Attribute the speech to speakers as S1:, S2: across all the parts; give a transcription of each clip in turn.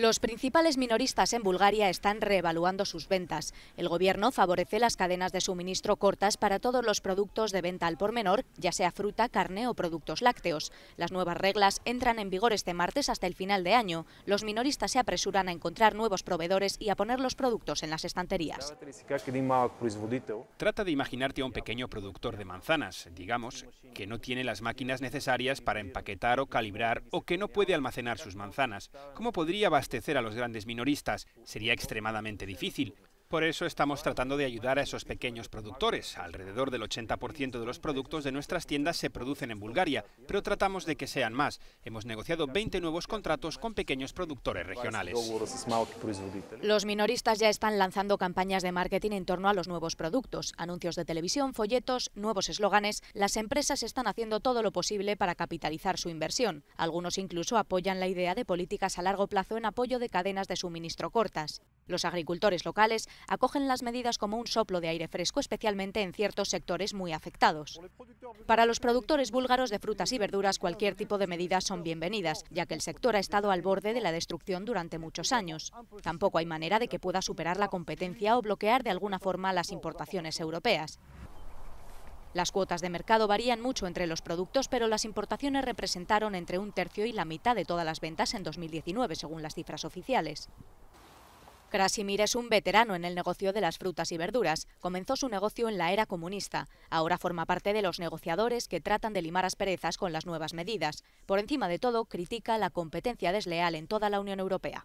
S1: Los principales minoristas en Bulgaria están reevaluando sus ventas. El gobierno favorece las cadenas de suministro cortas para todos los productos de venta al por menor, ya sea fruta, carne o productos lácteos. Las nuevas reglas entran en vigor este martes hasta el final de año. Los minoristas se apresuran a encontrar nuevos proveedores y a poner los productos en las estanterías.
S2: Trata de imaginarte a un pequeño productor de manzanas, digamos, que no tiene las máquinas necesarias para empaquetar o calibrar o que no puede almacenar sus manzanas. ¿Cómo podría abastecer a los grandes minoristas. Sería extremadamente difícil, por eso estamos tratando de ayudar a esos pequeños productores. Alrededor del 80% de los productos de nuestras tiendas se producen en Bulgaria, pero tratamos de que sean más. Hemos negociado 20 nuevos contratos con pequeños productores regionales.
S1: Los minoristas ya están lanzando campañas de marketing en torno a los nuevos productos, anuncios de televisión, folletos, nuevos eslóganes. Las empresas están haciendo todo lo posible para capitalizar su inversión. Algunos incluso apoyan la idea de políticas a largo plazo en apoyo de cadenas de suministro cortas. Los agricultores locales acogen las medidas como un soplo de aire fresco, especialmente en ciertos sectores muy afectados. Para los productores búlgaros de frutas y verduras, cualquier tipo de medidas son bienvenidas, ya que el sector ha estado al borde de la destrucción durante muchos años. Tampoco hay manera de que pueda superar la competencia o bloquear de alguna forma las importaciones europeas. Las cuotas de mercado varían mucho entre los productos, pero las importaciones representaron entre un tercio y la mitad de todas las ventas en 2019, según las cifras oficiales. Krasimir es un veterano en el negocio de las frutas y verduras. Comenzó su negocio en la era comunista. Ahora forma parte de los negociadores que tratan de limar asperezas con las nuevas medidas. Por encima de todo, critica la competencia desleal en toda la Unión Europea.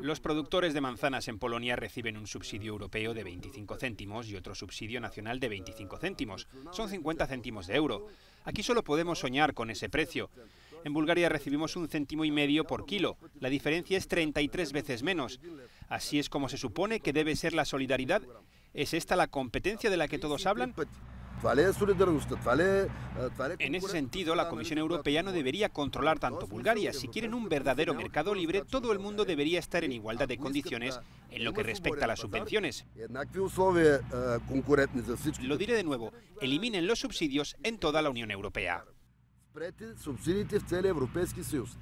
S2: Los productores de manzanas en Polonia reciben un subsidio europeo de 25 céntimos y otro subsidio nacional de 25 céntimos. Son 50 céntimos de euro. Aquí solo podemos soñar con ese precio. En Bulgaria recibimos un céntimo y medio por kilo. La diferencia es 33 veces menos. Así es como se supone que debe ser la solidaridad. ¿Es esta la competencia de la que todos hablan? Eh, en ese sentido, la Comisión Europea no debería controlar tanto Bulgaria. Si quieren un verdadero mercado libre, todo el mundo debería estar en igualdad de condiciones en lo que respecta a las subvenciones. Eh, lo diré de nuevo, eliminen los subsidios en toda la Unión Europea.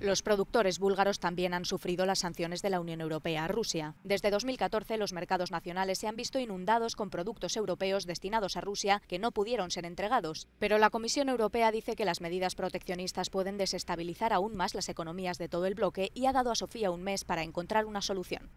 S1: Los productores búlgaros también han sufrido las sanciones de la Unión Europea a Rusia. Desde 2014 los mercados nacionales se han visto inundados con productos europeos destinados a Rusia que no pudieron ser entregados. Pero la Comisión Europea dice que las medidas proteccionistas pueden desestabilizar aún más las economías de todo el bloque y ha dado a Sofía un mes para encontrar una solución.